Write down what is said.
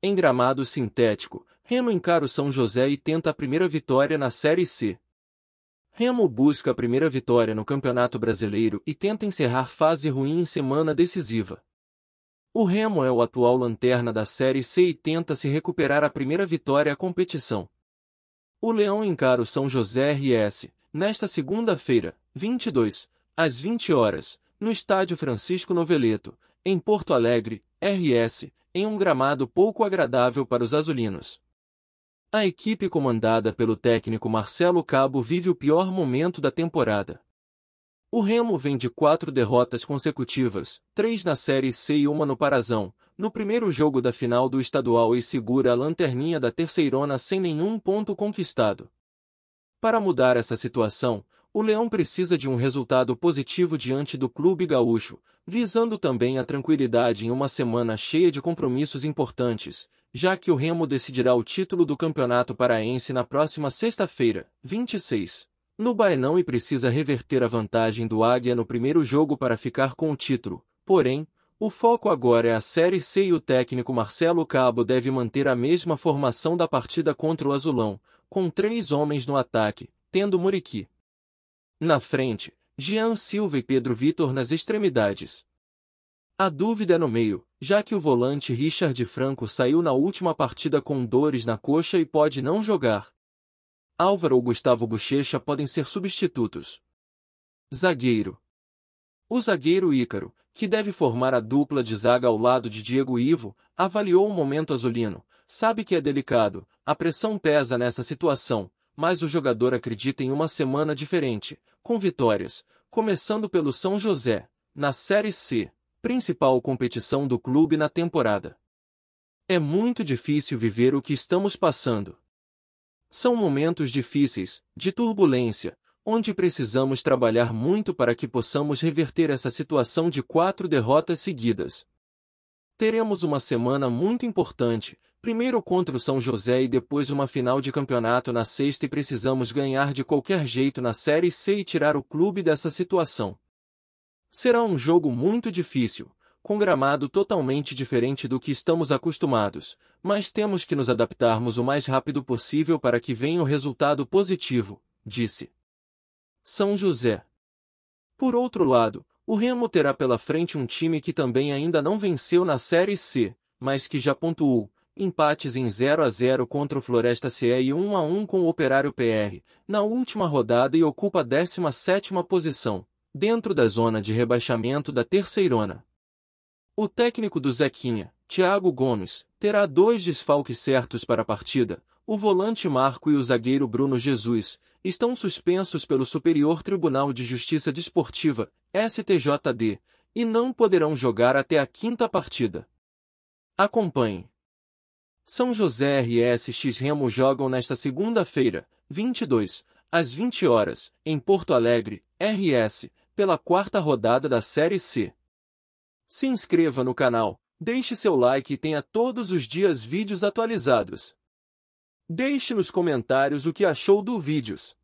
Em gramado sintético, Remo encara o São José e tenta a primeira vitória na Série C. Remo busca a primeira vitória no Campeonato Brasileiro e tenta encerrar fase ruim em semana decisiva. O Remo é o atual lanterna da Série C e tenta se recuperar a primeira vitória à competição. O Leão encara o São José RS, nesta segunda-feira, 22, às 20 horas, no Estádio Francisco Noveleto, em Porto Alegre, RS, em um gramado pouco agradável para os azulinos. A equipe comandada pelo técnico Marcelo Cabo vive o pior momento da temporada. O Remo vem de quatro derrotas consecutivas, três na Série C e uma no Parazão, no primeiro jogo da final do estadual e segura a lanterninha da terceirona sem nenhum ponto conquistado. Para mudar essa situação, o Leão precisa de um resultado positivo diante do clube gaúcho, visando também a tranquilidade em uma semana cheia de compromissos importantes, já que o Remo decidirá o título do Campeonato Paraense na próxima sexta-feira, 26, no Bainão e precisa reverter a vantagem do Águia no primeiro jogo para ficar com o título. Porém, o foco agora é a Série C e o técnico Marcelo Cabo deve manter a mesma formação da partida contra o Azulão, com três homens no ataque, tendo Muriqui, na frente, Jean Silva e Pedro Vitor nas extremidades. A dúvida é no meio, já que o volante Richard Franco saiu na última partida com dores na coxa e pode não jogar. Álvaro ou Gustavo Bochecha podem ser substitutos. Zagueiro. O zagueiro Ícaro, que deve formar a dupla de zaga ao lado de Diego Ivo, avaliou o momento azulino. Sabe que é delicado, a pressão pesa nessa situação, mas o jogador acredita em uma semana diferente, com vitórias, começando pelo São José, na Série C, principal competição do clube na temporada. É muito difícil viver o que estamos passando. São momentos difíceis, de turbulência, onde precisamos trabalhar muito para que possamos reverter essa situação de quatro derrotas seguidas, Teremos uma semana muito importante, primeiro contra o São José e depois uma final de campeonato na sexta e precisamos ganhar de qualquer jeito na Série C e tirar o clube dessa situação. Será um jogo muito difícil, com gramado totalmente diferente do que estamos acostumados, mas temos que nos adaptarmos o mais rápido possível para que venha o resultado positivo, disse. São José. Por outro lado, o Remo terá pela frente um time que também ainda não venceu na Série C, mas que já pontuou empates em 0 a 0 contra o Floresta CE e 1 a 1 com o Operário PR, na última rodada e ocupa a 17ª posição, dentro da zona de rebaixamento da Terceirona. O técnico do Zequinha, Thiago Gomes, terá dois desfalques certos para a partida, o volante Marco e o zagueiro Bruno Jesus, estão suspensos pelo Superior Tribunal de Justiça Desportiva, STJD, e não poderão jogar até a quinta partida. Acompanhe. São José RSX Remo jogam nesta segunda-feira, 22, às 20 horas, em Porto Alegre, RS, pela quarta rodada da Série C. Se inscreva no canal, deixe seu like e tenha todos os dias vídeos atualizados. Deixe nos comentários o que achou do vídeos.